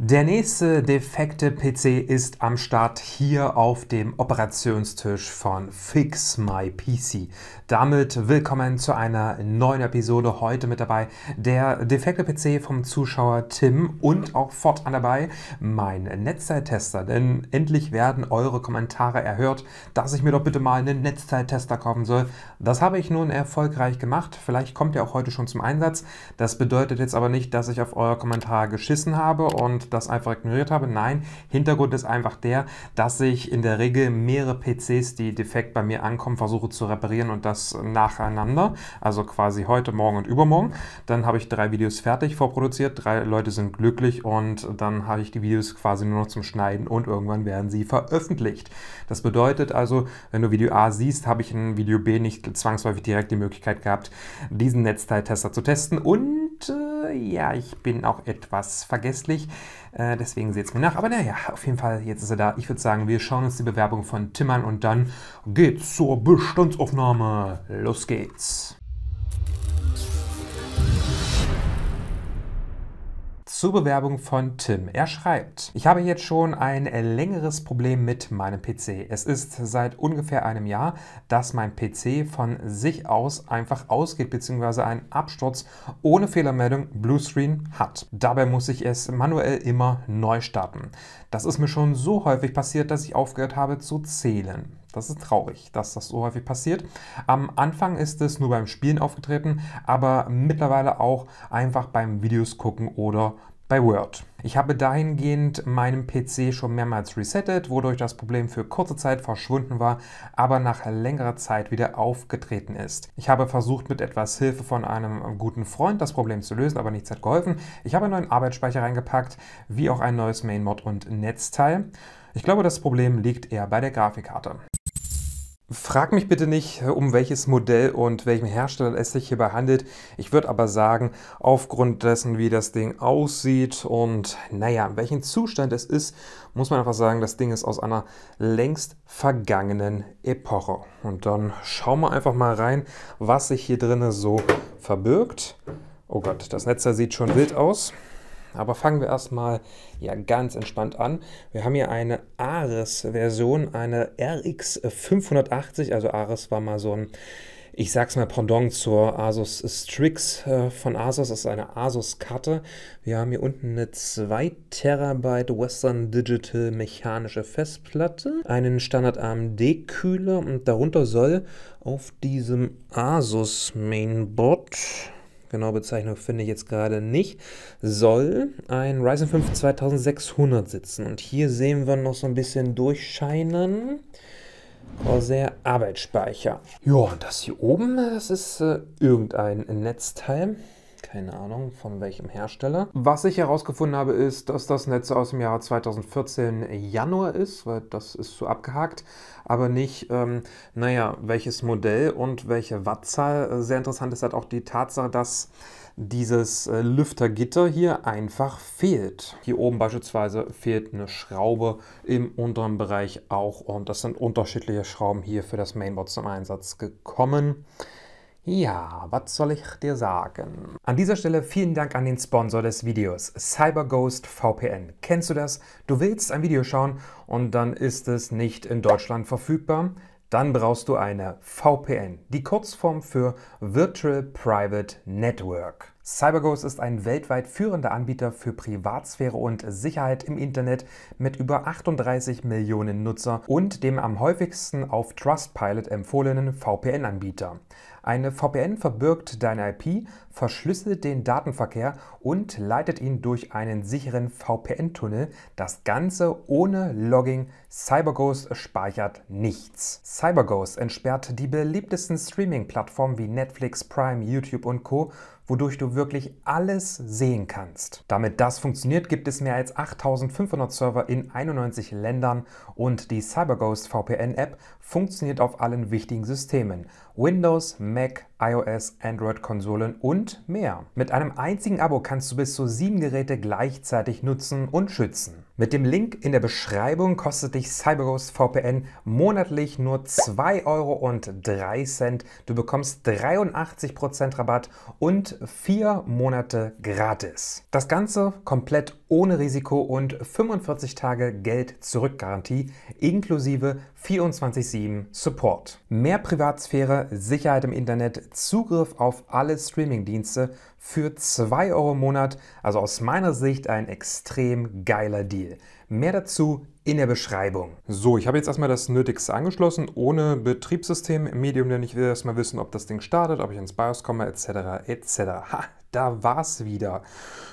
Der nächste defekte PC ist am Start hier auf dem Operationstisch von Fix My PC. Damit willkommen zu einer neuen Episode. Heute mit dabei der defekte PC vom Zuschauer Tim und auch fortan dabei mein Netzteiltester. Denn endlich werden eure Kommentare erhört, dass ich mir doch bitte mal einen Netzteiltester kaufen soll. Das habe ich nun erfolgreich gemacht. Vielleicht kommt er auch heute schon zum Einsatz. Das bedeutet jetzt aber nicht, dass ich auf euer Kommentar geschissen habe und das einfach ignoriert habe. Nein, Hintergrund ist einfach der, dass ich in der Regel mehrere PCs, die defekt bei mir ankommen, versuche zu reparieren und das nacheinander. Also quasi heute, morgen und übermorgen. Dann habe ich drei Videos fertig vorproduziert, drei Leute sind glücklich und dann habe ich die Videos quasi nur noch zum Schneiden und irgendwann werden sie veröffentlicht. Das bedeutet also, wenn du Video A siehst, habe ich in Video B nicht zwangsläufig direkt die Möglichkeit gehabt, diesen Netzteiltester zu testen und und äh, ja, ich bin auch etwas vergesslich, äh, deswegen seht es mir nach. Aber naja, auf jeden Fall, jetzt ist er da. Ich würde sagen, wir schauen uns die Bewerbung von Timmern und dann geht's zur Bestandsaufnahme. Los geht's. zur Bewerbung von Tim. Er schreibt, ich habe jetzt schon ein längeres Problem mit meinem PC. Es ist seit ungefähr einem Jahr, dass mein PC von sich aus einfach ausgeht bzw. einen Absturz ohne Fehlermeldung Bluescreen hat. Dabei muss ich es manuell immer neu starten. Das ist mir schon so häufig passiert, dass ich aufgehört habe zu zählen. Das ist traurig, dass das so häufig passiert. Am Anfang ist es nur beim Spielen aufgetreten, aber mittlerweile auch einfach beim Videos gucken oder bei Word. Ich habe dahingehend meinen PC schon mehrmals resettet, wodurch das Problem für kurze Zeit verschwunden war, aber nach längerer Zeit wieder aufgetreten ist. Ich habe versucht, mit etwas Hilfe von einem guten Freund das Problem zu lösen, aber nichts hat geholfen. Ich habe einen neuen Arbeitsspeicher reingepackt, wie auch ein neues Mainmod und Netzteil. Ich glaube, das Problem liegt eher bei der Grafikkarte. Frag mich bitte nicht, äh, um welches Modell und welchem Hersteller es sich hierbei handelt. Ich würde aber sagen, aufgrund dessen, wie das Ding aussieht und naja, in welchem Zustand es ist, muss man einfach sagen, das Ding ist aus einer längst vergangenen Epoche. Und dann schauen wir einfach mal rein, was sich hier drinnen so verbirgt. Oh Gott, das Netzer sieht schon wild aus. Aber fangen wir erstmal ja, ganz entspannt an. Wir haben hier eine Ares-Version, eine RX 580. Also Ares war mal so ein, ich sag's mal, Pendant zur Asus Strix äh, von Asus. Das ist eine Asus-Karte. Wir haben hier unten eine 2 Terabyte Western Digital mechanische Festplatte, einen Standard AMD-Kühler und darunter soll auf diesem Asus Mainboard genau Bezeichnung finde ich jetzt gerade nicht, soll ein Ryzen 5 2600 sitzen. Und hier sehen wir noch so ein bisschen durchscheinen. Corsair Arbeitsspeicher. Ja, und das hier oben, das ist äh, irgendein Netzteil. Keine Ahnung, von welchem Hersteller. Was ich herausgefunden habe, ist, dass das Netz aus dem Jahr 2014 Januar ist, weil das ist so abgehakt, aber nicht, ähm, naja, welches Modell und welche Wattzahl. Äh, sehr interessant ist halt auch die Tatsache, dass dieses äh, Lüftergitter hier einfach fehlt. Hier oben beispielsweise fehlt eine Schraube im unteren Bereich auch und das sind unterschiedliche Schrauben hier für das Mainboard zum Einsatz gekommen. Ja, was soll ich dir sagen? An dieser Stelle vielen Dank an den Sponsor des Videos, CyberGhost VPN. Kennst du das? Du willst ein Video schauen und dann ist es nicht in Deutschland verfügbar? Dann brauchst du eine VPN, die Kurzform für Virtual Private Network. CyberGhost ist ein weltweit führender Anbieter für Privatsphäre und Sicherheit im Internet mit über 38 Millionen Nutzer und dem am häufigsten auf Trustpilot empfohlenen VPN-Anbieter. Eine VPN verbirgt deine IP, verschlüsselt den Datenverkehr und leitet ihn durch einen sicheren VPN-Tunnel. Das Ganze ohne Logging. CyberGhost speichert nichts. CyberGhost entsperrt die beliebtesten Streaming-Plattformen wie Netflix, Prime, YouTube und Co wodurch du wirklich alles sehen kannst. Damit das funktioniert, gibt es mehr als 8500 Server in 91 Ländern und die CyberGhost VPN App funktioniert auf allen wichtigen Systemen. Windows, Mac, iOS, Android-Konsolen und mehr. Mit einem einzigen Abo kannst du bis zu sieben Geräte gleichzeitig nutzen und schützen. Mit dem Link in der Beschreibung kostet dich CyberGhost VPN monatlich nur 2,03 Euro. Du bekommst 83% Rabatt und 4 Monate gratis. Das Ganze komplett ohne Risiko und 45 Tage Geld-Zurück-Garantie inklusive 24-7 Support. Mehr Privatsphäre, Sicherheit im Internet, Zugriff auf alle Streaming-Dienste für 2 Euro im Monat. Also aus meiner Sicht ein extrem geiler Deal. Mehr dazu in der Beschreibung. So, ich habe jetzt erstmal das Nötigste angeschlossen, ohne Betriebssystem, Medium, denn ich will erstmal wissen, ob das Ding startet, ob ich ins BIOS komme, etc. etc. Ha, da war's wieder.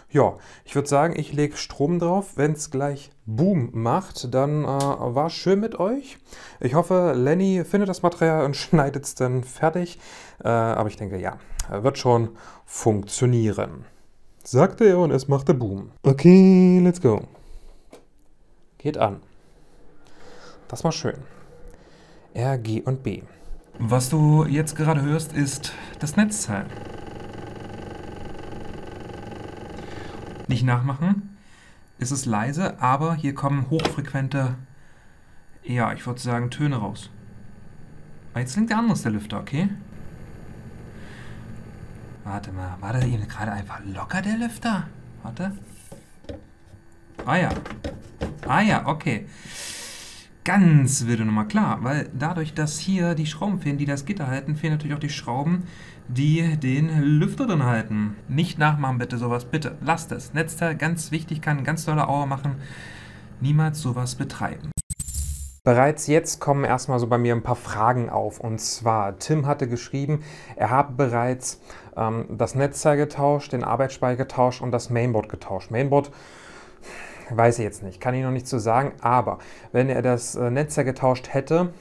Ja, ich würde sagen, ich lege Strom drauf. Wenn es gleich Boom macht, dann äh, war schön mit euch. Ich hoffe, Lenny findet das Material und schneidet es dann fertig. Äh, aber ich denke, ja, wird schon funktionieren. Sagte er und es machte Boom. Okay, let's go. Geht an. Das war schön. R, G und B. Was du jetzt gerade hörst, ist das Netzteil. nicht nachmachen. Es ist leise, aber hier kommen hochfrequente, ja, ich würde sagen, Töne raus. Ah, jetzt klingt der andere der Lüfter, okay? Warte mal, war der eben gerade einfach locker, der Lüfter? Warte. Ah ja. Ah ja, okay ganz wilde Nummer. Klar, weil dadurch, dass hier die Schrauben fehlen, die das Gitter halten, fehlen natürlich auch die Schrauben, die den Lüfter drin halten. Nicht nachmachen bitte sowas, bitte. Lasst es. Netzteil, ganz wichtig, kann ganz tolle Auer machen. Niemals sowas betreiben. Bereits jetzt kommen erstmal so bei mir ein paar Fragen auf. Und zwar, Tim hatte geschrieben, er habe bereits ähm, das Netzteil getauscht, den Arbeitsspeicher getauscht und das Mainboard getauscht. Mainboard Weiß ich jetzt nicht, kann ich noch nicht zu so sagen, aber wenn er das äh, Netzwerk getauscht hätte,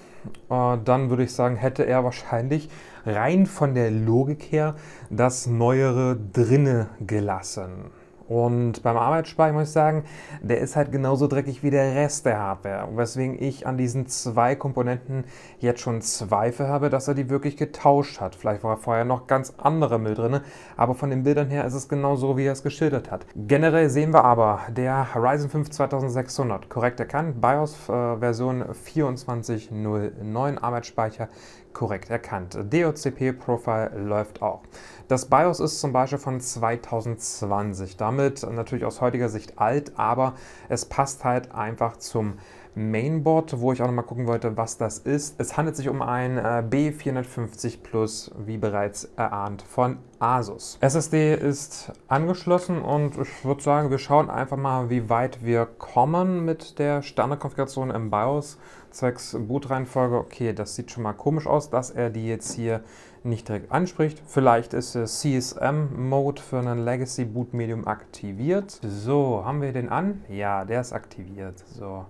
äh, dann würde ich sagen, hätte er wahrscheinlich rein von der Logik her das Neuere drinne gelassen. Und beim Arbeitsspeicher muss ich sagen, der ist halt genauso dreckig wie der Rest der Hardware, weswegen ich an diesen zwei Komponenten jetzt schon Zweifel habe, dass er die wirklich getauscht hat. Vielleicht war vorher noch ganz anderer Müll drin, aber von den Bildern her ist es genau so, wie er es geschildert hat. Generell sehen wir aber, der Ryzen 5 2600, korrekt erkannt, BIOS-Version äh, 2409, Arbeitsspeicher korrekt erkannt. DOCP Profile läuft auch. Das BIOS ist zum Beispiel von 2020, damit natürlich aus heutiger Sicht alt, aber es passt halt einfach zum Mainboard, wo ich auch nochmal gucken wollte, was das ist. Es handelt sich um ein äh, B450 Plus, wie bereits erahnt, von Asus. SSD ist angeschlossen und ich würde sagen, wir schauen einfach mal, wie weit wir kommen mit der Standardkonfiguration im BIOS. Zwecks Bootreihenfolge, okay, das sieht schon mal komisch aus, dass er die jetzt hier nicht direkt anspricht. Vielleicht ist der CSM-Mode für ein Legacy-Boot-Medium aktiviert. So, haben wir den an? Ja, der ist aktiviert. So.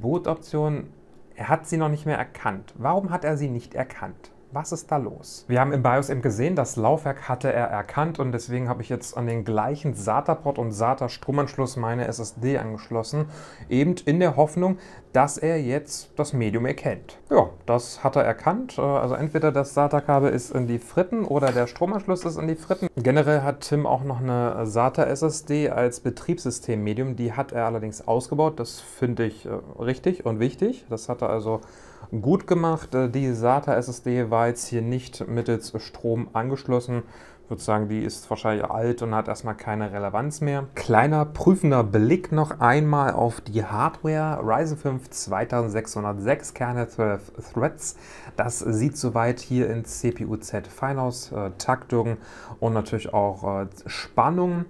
Bootoption, er hat sie noch nicht mehr erkannt. Warum hat er sie nicht erkannt? Was ist da los? Wir haben im BIOS eben gesehen, das Laufwerk hatte er erkannt und deswegen habe ich jetzt an den gleichen SATA-Port und SATA-Stromanschluss meine SSD angeschlossen, eben in der Hoffnung, dass er jetzt das Medium erkennt. Ja, das hat er erkannt. Äh, also entweder das SATA-Kabel ist in die Fritten oder der Stromanschluss ist in die Fritten. Generell hat Tim auch noch eine SATA-SSD als Betriebssystem-Medium. Die hat er allerdings ausgebaut. Das finde ich äh, richtig und wichtig. Das hat er also gut gemacht. Äh, die SATA-SSD war jetzt hier nicht mittels Strom angeschlossen sozusagen, die ist wahrscheinlich alt und hat erstmal keine Relevanz mehr. Kleiner prüfender Blick noch einmal auf die Hardware. Ryzen 5 2606 Kerne 12 Threads. Das sieht soweit hier in CPU-Z fein aus. Äh, Taktung und natürlich auch äh, Spannung.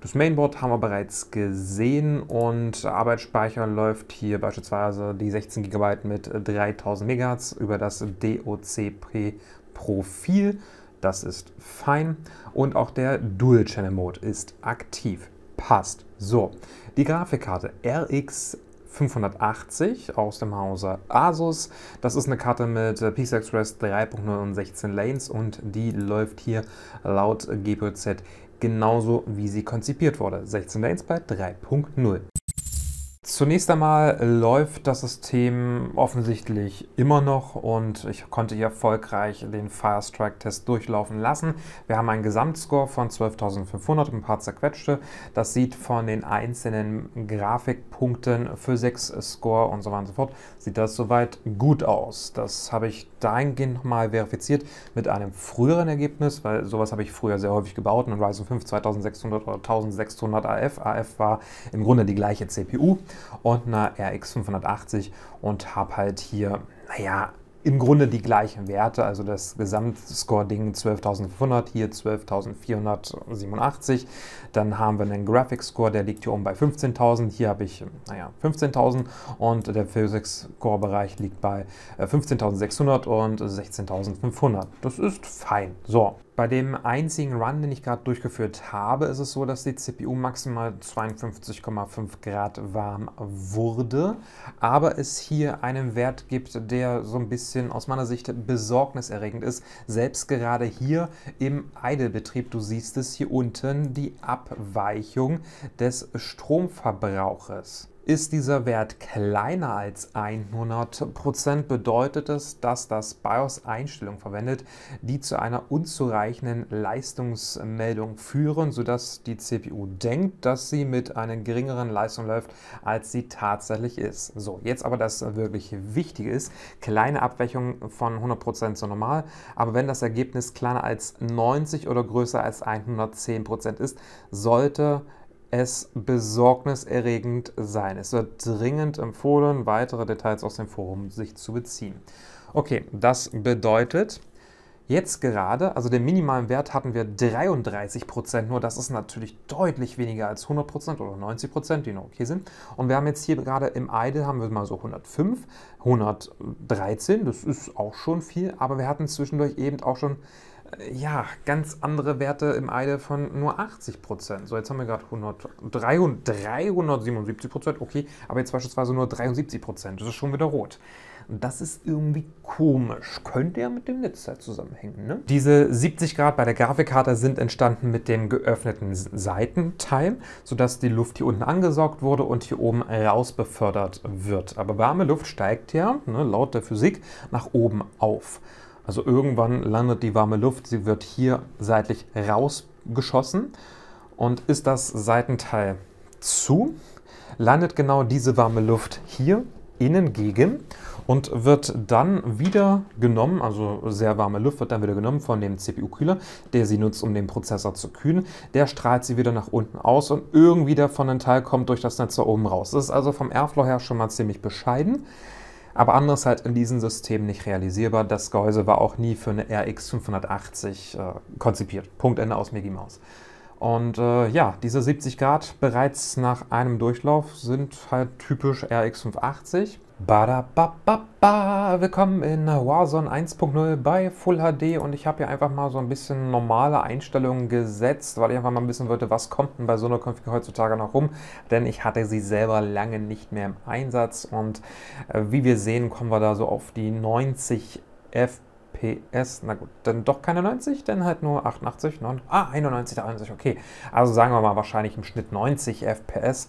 Das Mainboard haben wir bereits gesehen und Arbeitsspeicher läuft hier beispielsweise die 16 GB mit 3000 MHz über das DOCP-Profil. Das ist fein. Und auch der Dual Channel Mode ist aktiv. Passt. So, die Grafikkarte RX 580 aus dem Hause Asus. Das ist eine Karte mit PCI Express 3.0 und 16 Lanes und die läuft hier laut GPZ genauso wie sie konzipiert wurde. 16 Lanes bei 3.0. Zunächst einmal läuft das System offensichtlich immer noch und ich konnte hier erfolgreich den firestrike test durchlaufen lassen. Wir haben einen Gesamtscore von 12.500, ein paar zerquetschte. Das sieht von den einzelnen Grafikpunkten für 6 Score und so weiter und so fort, sieht das soweit gut aus. Das habe ich dahingehend nochmal verifiziert mit einem früheren Ergebnis, weil sowas habe ich früher sehr häufig gebaut, einen Ryzen 5 2600 oder 1600 AF. AF war im Grunde die gleiche CPU und einer RX 580 und habe halt hier, naja, im Grunde die gleichen Werte, also das Gesamtscore-Ding 12.500, hier 12.487. Dann haben wir einen Graphics-Score, der liegt hier oben bei 15.000, hier habe ich, naja, 15.000 und der Physics-Score-Bereich liegt bei 15.600 äh, und 16.500. Das ist fein. So, bei dem einzigen Run, den ich gerade durchgeführt habe, ist es so, dass die CPU maximal 52,5 Grad warm wurde, aber es hier einen Wert gibt, der so ein bisschen aus meiner Sicht besorgniserregend ist. Selbst gerade hier im Idle-Betrieb, du siehst es hier unten, die Abweichung des Stromverbrauches. Ist dieser Wert kleiner als 100%, bedeutet es, dass das BIOS Einstellungen verwendet, die zu einer unzureichenden Leistungsmeldung führen, sodass die CPU denkt, dass sie mit einer geringeren Leistung läuft, als sie tatsächlich ist. So, jetzt aber das wirklich Wichtige ist, kleine Abweichungen von 100% sind normal, aber wenn das Ergebnis kleiner als 90 oder größer als 110% ist, sollte es besorgniserregend sein. Es wird dringend empfohlen, weitere Details aus dem Forum sich zu beziehen. Okay, das bedeutet, Jetzt gerade, also den minimalen Wert hatten wir 33 Prozent, nur das ist natürlich deutlich weniger als 100 Prozent oder 90 Prozent, die noch okay sind. Und wir haben jetzt hier gerade im Idle haben wir mal so 105, 113, das ist auch schon viel, aber wir hatten zwischendurch eben auch schon ja, ganz andere Werte im Eide von nur 80 Prozent. So, jetzt haben wir gerade 377 Prozent, okay, aber jetzt beispielsweise nur 73 Prozent. Das ist schon wieder rot. Das ist irgendwie komisch. Könnte ja mit dem Netzteil halt zusammenhängen. Ne? Diese 70 Grad bei der Grafikkarte sind entstanden mit dem geöffneten Seitenteil, sodass die Luft hier unten angesaugt wurde und hier oben raus befördert wird. Aber warme Luft steigt ja, ne, laut der Physik, nach oben auf. Also irgendwann landet die warme Luft, sie wird hier seitlich rausgeschossen und ist das Seitenteil zu, landet genau diese warme Luft hier innen gegen und wird dann wieder genommen, also sehr warme Luft wird dann wieder genommen von dem CPU-Kühler, der sie nutzt, um den Prozessor zu kühlen. Der strahlt sie wieder nach unten aus und irgendwie der von ein Teil kommt durch das Netz da oben raus. Das ist also vom Airflow her schon mal ziemlich bescheiden aber anderes halt in diesem System nicht realisierbar. Das Gehäuse war auch nie für eine RX 580 äh, konzipiert. Punkt Ende aus Mickey Mouse. Und äh, ja, diese 70 Grad bereits nach einem Durchlauf sind halt typisch RX 580. Badabababa. Willkommen in Warzone 1.0 bei Full HD und ich habe hier einfach mal so ein bisschen normale Einstellungen gesetzt, weil ich einfach mal ein bisschen wollte, was kommt denn bei so einer Config heutzutage noch rum, denn ich hatte sie selber lange nicht mehr im Einsatz und äh, wie wir sehen, kommen wir da so auf die 90 FPS PS. Na gut, dann doch keine 90, dann halt nur 88, 9, ah, 91, 91, okay. Also sagen wir mal wahrscheinlich im Schnitt 90 FPS.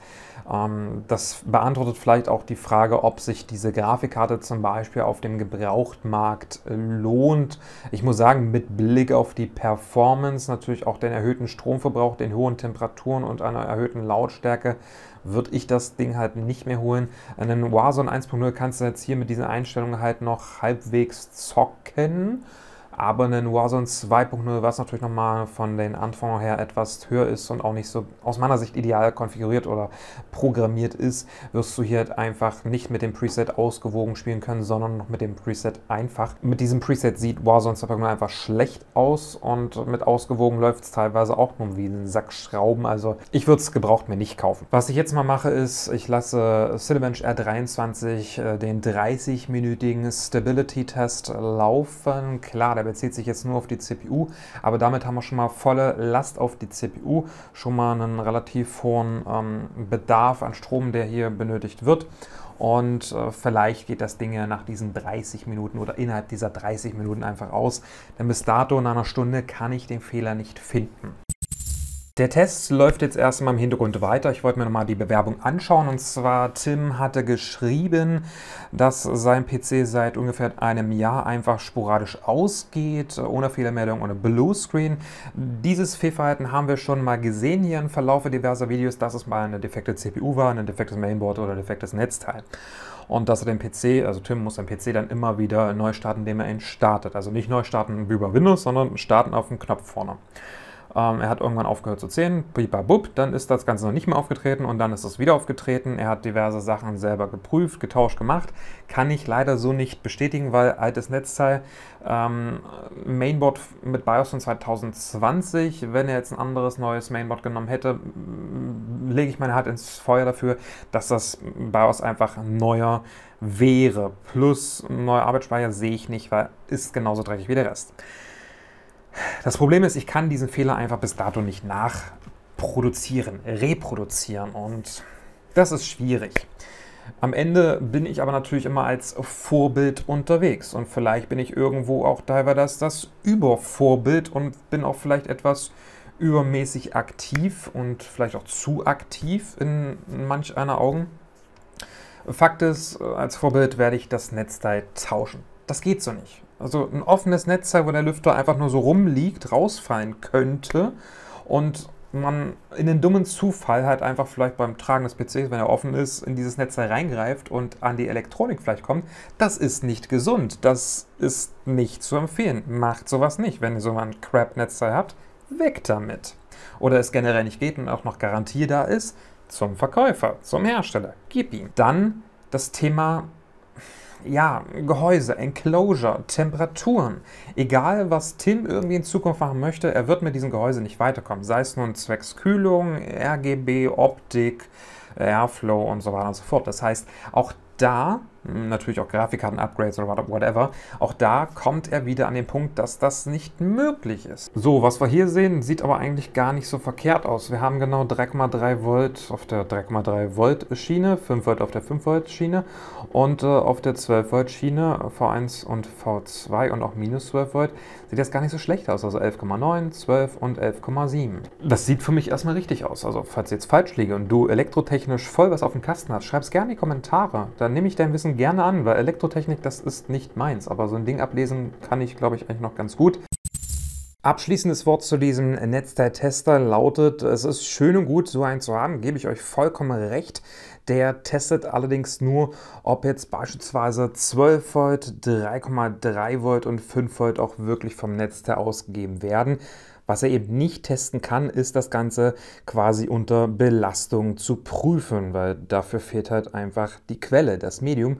Ähm, das beantwortet vielleicht auch die Frage, ob sich diese Grafikkarte zum Beispiel auf dem Gebrauchtmarkt äh, lohnt. Ich muss sagen, mit Blick auf die Performance, natürlich auch den erhöhten Stromverbrauch, den hohen Temperaturen und einer erhöhten Lautstärke würde ich das Ding halt nicht mehr holen. Einen Warzone 1.0 kannst du jetzt hier mit diesen Einstellungen halt noch halbwegs zocken. Aber in Warzone 2.0, was natürlich nochmal von den Anfängen her etwas höher ist und auch nicht so aus meiner Sicht ideal konfiguriert oder programmiert ist, wirst du hier einfach nicht mit dem Preset ausgewogen spielen können, sondern noch mit dem Preset einfach. Mit diesem Preset sieht Warzone 2.0 einfach schlecht aus und mit ausgewogen läuft es teilweise auch nur wie ein Sack Schrauben. Also ich würde es gebraucht mir nicht kaufen. Was ich jetzt mal mache ist, ich lasse Cinebench R23 äh, den 30-minütigen Stability-Test laufen. Klar, der bezieht sich jetzt nur auf die CPU, aber damit haben wir schon mal volle Last auf die CPU, schon mal einen relativ hohen ähm, Bedarf an Strom, der hier benötigt wird. Und äh, vielleicht geht das Ding nach diesen 30 Minuten oder innerhalb dieser 30 Minuten einfach aus. Denn bis dato, in einer Stunde, kann ich den Fehler nicht finden. Der Test läuft jetzt erstmal im Hintergrund weiter. Ich wollte mir nochmal die Bewerbung anschauen. Und zwar, Tim hatte geschrieben, dass sein PC seit ungefähr einem Jahr einfach sporadisch ausgeht, ohne Fehlermeldung, ohne Bluescreen. Dieses Fehlverhalten haben wir schon mal gesehen hier im Verlauf diverser Videos, dass es mal eine defekte CPU war, ein defektes Mainboard oder ein defektes Netzteil und dass er den PC, also Tim muss seinen PC dann immer wieder neu starten, indem er ihn startet. Also nicht neu starten wie über Windows, sondern starten auf dem Knopf vorne. Ähm, er hat irgendwann aufgehört zu zählen, bub, dann ist das Ganze noch nicht mehr aufgetreten und dann ist es wieder aufgetreten. Er hat diverse Sachen selber geprüft, getauscht, gemacht. Kann ich leider so nicht bestätigen, weil altes Netzteil, ähm, Mainboard mit BIOS von 2020, wenn er jetzt ein anderes neues Mainboard genommen hätte, mm, lege ich meine Hand ins Feuer dafür, dass das BIOS einfach neuer wäre. Plus neuer Arbeitsspeicher sehe ich nicht, weil ist genauso dreckig wie der Rest. Das Problem ist, ich kann diesen Fehler einfach bis dato nicht nachproduzieren, reproduzieren und das ist schwierig. Am Ende bin ich aber natürlich immer als Vorbild unterwegs und vielleicht bin ich irgendwo auch teilweise das, das Übervorbild und bin auch vielleicht etwas übermäßig aktiv und vielleicht auch zu aktiv in manch einer Augen. Fakt ist, als Vorbild werde ich das Netzteil tauschen. Das geht so nicht. Also ein offenes Netzteil, wo der Lüfter einfach nur so rumliegt, rausfallen könnte und man in den dummen Zufall halt einfach vielleicht beim Tragen des PCs, wenn er offen ist, in dieses Netzteil reingreift und an die Elektronik vielleicht kommt, das ist nicht gesund. Das ist nicht zu empfehlen. Macht sowas nicht. Wenn ihr so ein Crap-Netzteil habt, weg damit. Oder es generell nicht geht und auch noch Garantie da ist, zum Verkäufer, zum Hersteller. Gib ihm. Dann das Thema ja, Gehäuse, Enclosure, Temperaturen. Egal, was Tim irgendwie in Zukunft machen möchte, er wird mit diesem Gehäuse nicht weiterkommen. Sei es nun zwecks Kühlung, RGB, Optik, Airflow und so weiter und so fort. Das heißt, auch da natürlich auch Grafikkarten-Upgrades oder whatever, auch da kommt er wieder an den Punkt, dass das nicht möglich ist. So, was wir hier sehen, sieht aber eigentlich gar nicht so verkehrt aus. Wir haben genau 3,3 Volt auf der 3,3 Volt Schiene, 5 Volt auf der 5 Volt Schiene und äh, auf der 12 Volt Schiene V1 und V2 und auch minus 12 Volt sieht das gar nicht so schlecht aus. Also 11,9, 12 und 11,7. Das sieht für mich erstmal richtig aus. Also falls ich jetzt falsch liege und du elektrotechnisch voll was auf dem Kasten hast, schreib es gerne in die Kommentare. Dann nehme ich dein Wissen gerne an, weil Elektrotechnik, das ist nicht meins. Aber so ein Ding ablesen kann ich, glaube ich, eigentlich noch ganz gut. Abschließendes Wort zu diesem Netzteil-Tester lautet, es ist schön und gut, so einen zu haben, gebe ich euch vollkommen recht. Der testet allerdings nur, ob jetzt beispielsweise 12 Volt, 3,3 Volt und 5 Volt auch wirklich vom Netzteil ausgegeben werden. Was er eben nicht testen kann, ist das Ganze quasi unter Belastung zu prüfen, weil dafür fehlt halt einfach die Quelle, das Medium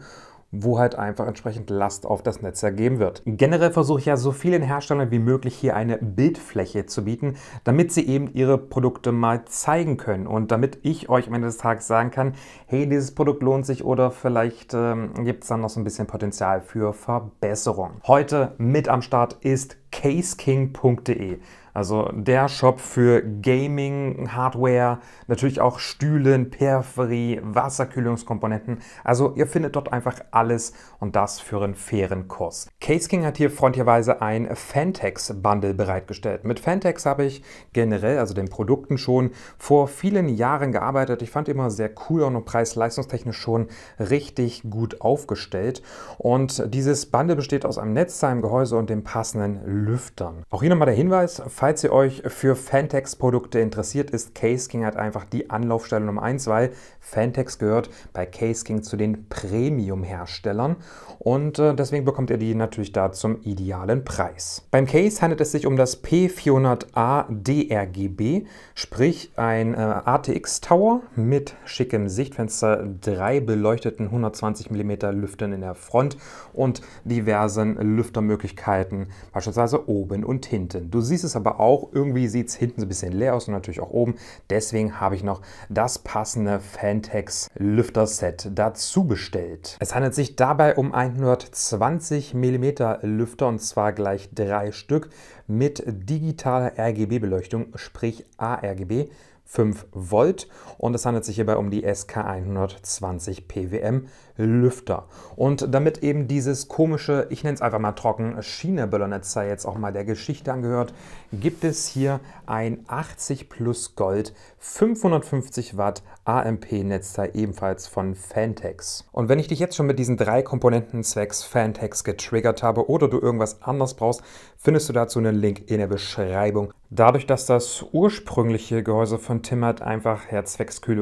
wo halt einfach entsprechend Last auf das Netz ergeben wird. Generell versuche ich ja so vielen Herstellern wie möglich hier eine Bildfläche zu bieten, damit sie eben ihre Produkte mal zeigen können und damit ich euch am Ende des Tages sagen kann, hey, dieses Produkt lohnt sich oder vielleicht ähm, gibt es dann noch so ein bisschen Potenzial für Verbesserung. Heute mit am Start ist caseking.de. Also der Shop für Gaming, Hardware, natürlich auch Stühlen, Peripherie, Wasserkühlungskomponenten. Also ihr findet dort einfach alles und das für einen fairen Kurs. Case King hat hier freundlicherweise ein Fantex-Bundle bereitgestellt. Mit Fantex habe ich generell, also den Produkten schon, vor vielen Jahren gearbeitet. Ich fand immer sehr cool und preis-leistungstechnisch schon richtig gut aufgestellt. Und dieses Bundle besteht aus einem Netzteil, einem Gehäuse und den passenden Lüftern. Auch hier nochmal der Hinweis, falls Falls ihr euch für Fantex-Produkte interessiert, ist Case King halt einfach die Anlaufstelle Nummer 1, weil Fantex gehört bei Case King zu den Premium-Herstellern und äh, deswegen bekommt ihr die natürlich da zum idealen Preis. Beim Case handelt es sich um das P400A DRGB, sprich ein äh, ATX-Tower mit schickem Sichtfenster, drei beleuchteten 120 mm Lüftern in der Front und diversen Lüftermöglichkeiten, beispielsweise oben und hinten. Du siehst es aber auch irgendwie sieht es hinten so ein bisschen leer aus und natürlich auch oben. Deswegen habe ich noch das passende Fantex Lüfterset dazu bestellt. Es handelt sich dabei um 120 mm Lüfter und zwar gleich drei Stück mit digitaler RGB-Beleuchtung, sprich ARGB. 5 Volt und es handelt sich hierbei um die SK120 PWM Lüfter. Und damit eben dieses komische, ich nenne es einfach mal trocken, schiene böllernetzer jetzt auch mal der Geschichte angehört, gibt es hier ein 80 plus Gold 550 Watt AMP-Netzteil ebenfalls von Fantex. Und wenn ich dich jetzt schon mit diesen drei Komponenten zwecks Fantex getriggert habe oder du irgendwas anderes brauchst, findest du dazu einen Link in der Beschreibung. Dadurch, dass das ursprüngliche Gehäuse von Timmert einfach ja,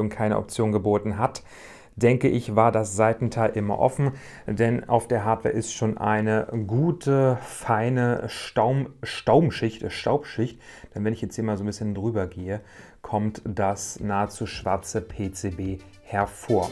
keine Option geboten hat, denke ich, war das Seitenteil immer offen, denn auf der Hardware ist schon eine gute, feine Staum, Staumschicht, Staubschicht. Denn wenn ich jetzt hier mal so ein bisschen drüber gehe, kommt das nahezu schwarze PCB hervor.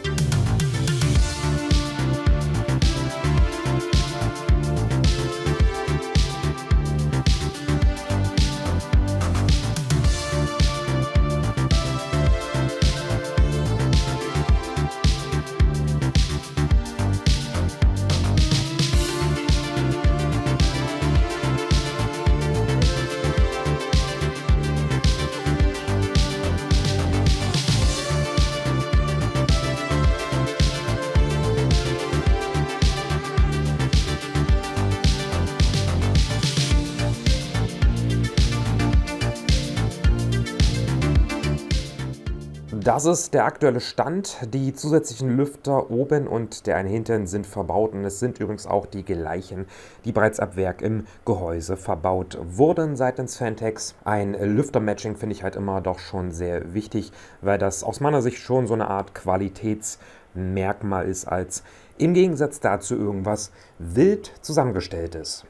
Das ist der aktuelle Stand. Die zusätzlichen Lüfter oben und der eine hinten sind verbaut und es sind übrigens auch die gleichen, die bereits ab Werk im Gehäuse verbaut wurden seitens Fantex. Ein Lüftermatching finde ich halt immer doch schon sehr wichtig, weil das aus meiner Sicht schon so eine Art Qualitätsmerkmal ist, als im Gegensatz dazu irgendwas wild zusammengestellt ist.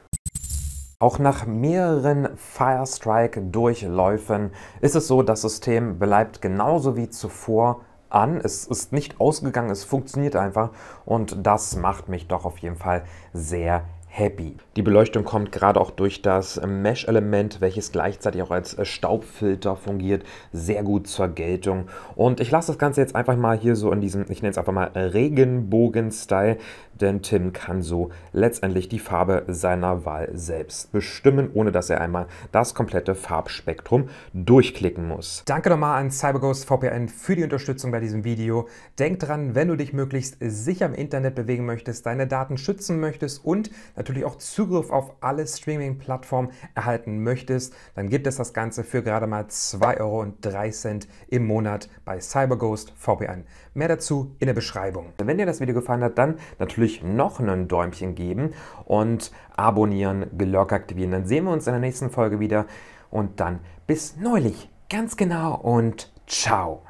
Auch nach mehreren Firestrike-Durchläufen ist es so, das System bleibt genauso wie zuvor an. Es ist nicht ausgegangen, es funktioniert einfach und das macht mich doch auf jeden Fall sehr Happy. Die Beleuchtung kommt gerade auch durch das Mesh-Element, welches gleichzeitig auch als äh, Staubfilter fungiert, sehr gut zur Geltung. Und ich lasse das Ganze jetzt einfach mal hier so in diesem, ich nenne es einfach mal Regenbogen-Style, denn Tim kann so letztendlich die Farbe seiner Wahl selbst bestimmen, ohne dass er einmal das komplette Farbspektrum durchklicken muss. Danke nochmal an CyberGhost VPN für die Unterstützung bei diesem Video. Denk dran, wenn du dich möglichst sicher im Internet bewegen möchtest, deine Daten schützen möchtest und natürlich natürlich auch Zugriff auf alle Streaming-Plattformen erhalten möchtest, dann gibt es das Ganze für gerade mal 2,03 Euro im Monat bei CyberGhost VPN. Mehr dazu in der Beschreibung. Wenn dir das Video gefallen hat, dann natürlich noch ein Däumchen geben und abonnieren, Glocke aktivieren. Dann sehen wir uns in der nächsten Folge wieder und dann bis neulich. Ganz genau und ciao.